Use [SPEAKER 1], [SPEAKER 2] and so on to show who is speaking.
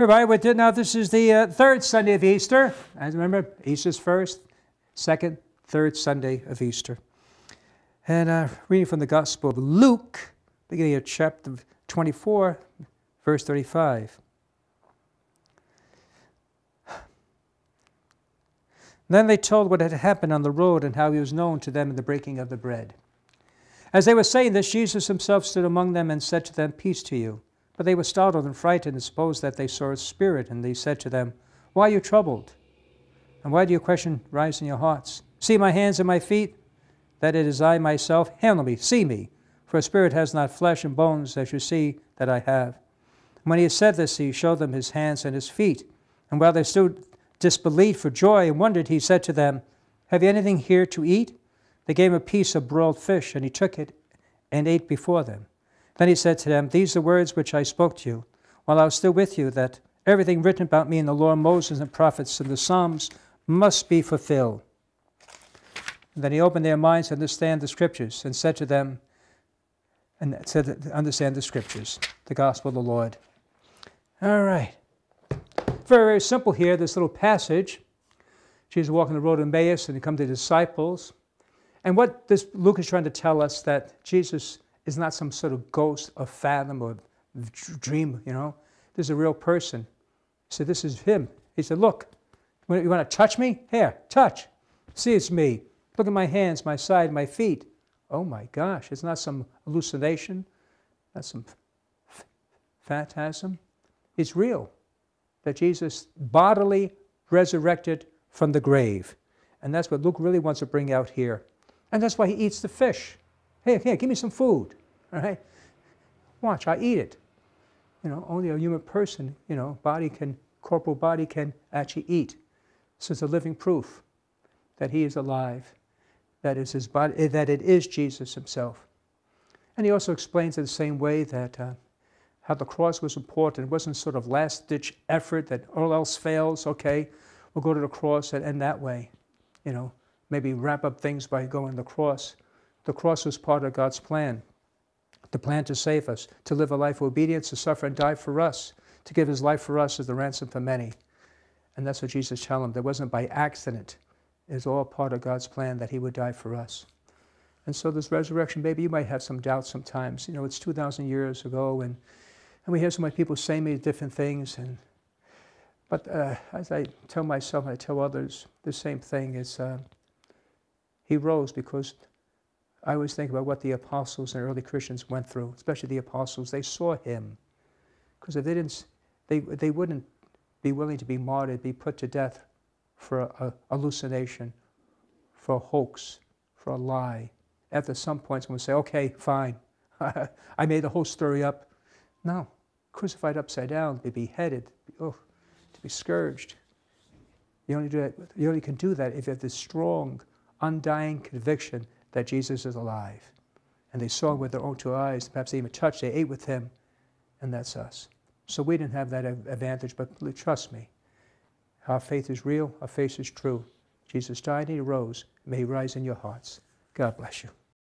[SPEAKER 1] Everybody with it. Now, this is the uh, third Sunday of Easter. I remember, Easter's first, second, third Sunday of Easter. And uh, reading from the Gospel of Luke, beginning of chapter 24, verse 35. Then they told what had happened on the road and how he was known to them in the breaking of the bread. As they were saying this, Jesus himself stood among them and said to them, Peace to you. But they were startled and frightened and supposed that they saw a spirit, and they said to them, Why are you troubled? And why do your question rise in your hearts? See my hands and my feet, that it is I myself. Handle me, see me, for a spirit has not flesh and bones, as you see that I have. And when he had said this, he showed them his hands and his feet. And while they stood disbelieved for joy and wondered, he said to them, Have you anything here to eat? They gave him a piece of broiled fish, and he took it and ate before them. Then he said to them, These are words which I spoke to you while I was still with you, that everything written about me in the law of Moses and the prophets and the Psalms must be fulfilled. And then he opened their minds to understand the scriptures and said to them, and said, understand the scriptures, the gospel of the Lord. All right. Very, very simple here, this little passage. Jesus walking the road in Emmaus and he comes to the disciples. And what this Luke is trying to tell us that Jesus is not some sort of ghost or fathom or dream, you know. This is a real person. He said, This is him. He said, Look, you want to touch me? Here, touch. See, it's me. Look at my hands, my side, my feet. Oh my gosh, it's not some hallucination, not some phantasm. It's real that Jesus bodily resurrected from the grave. And that's what Luke really wants to bring out here. And that's why he eats the fish. Hey, here, give me some food, all right? Watch, I eat it. You know, only a human person, you know, body can, corporal body can actually eat. So it's a living proof that he is alive, that is his body, eh, that it is Jesus himself. And he also explains in the same way that uh, how the cross was important. It wasn't sort of last-ditch effort that all else fails, okay, we'll go to the cross and end that way. You know, maybe wrap up things by going to the cross. The cross was part of God's plan, the plan to save us, to live a life of obedience, to suffer and die for us, to give his life for us as the ransom for many. And that's what Jesus told him. That wasn't by accident. It was all part of God's plan that he would die for us. And so this resurrection, maybe you might have some doubts sometimes. You know, it's 2,000 years ago, and, and we hear so many people say many different things. And, but uh, as I tell myself and I tell others the same thing, is uh, he rose because I always think about what the apostles and early Christians went through, especially the apostles. They saw him. Because if they didn't, they, they wouldn't be willing to be martyred, be put to death for a, a hallucination, for a hoax, for a lie. After some point, someone would say, okay, fine. I made the whole story up. No, crucified upside down, be beheaded, be, oh, to be scourged. You only, do that, you only can do that if you have this strong, undying conviction that Jesus is alive. And they saw with their own two eyes, perhaps they even touched, they ate with him, and that's us. So we didn't have that advantage, but trust me, our faith is real, our faith is true. Jesus died and he rose. May he rise in your hearts. God bless you.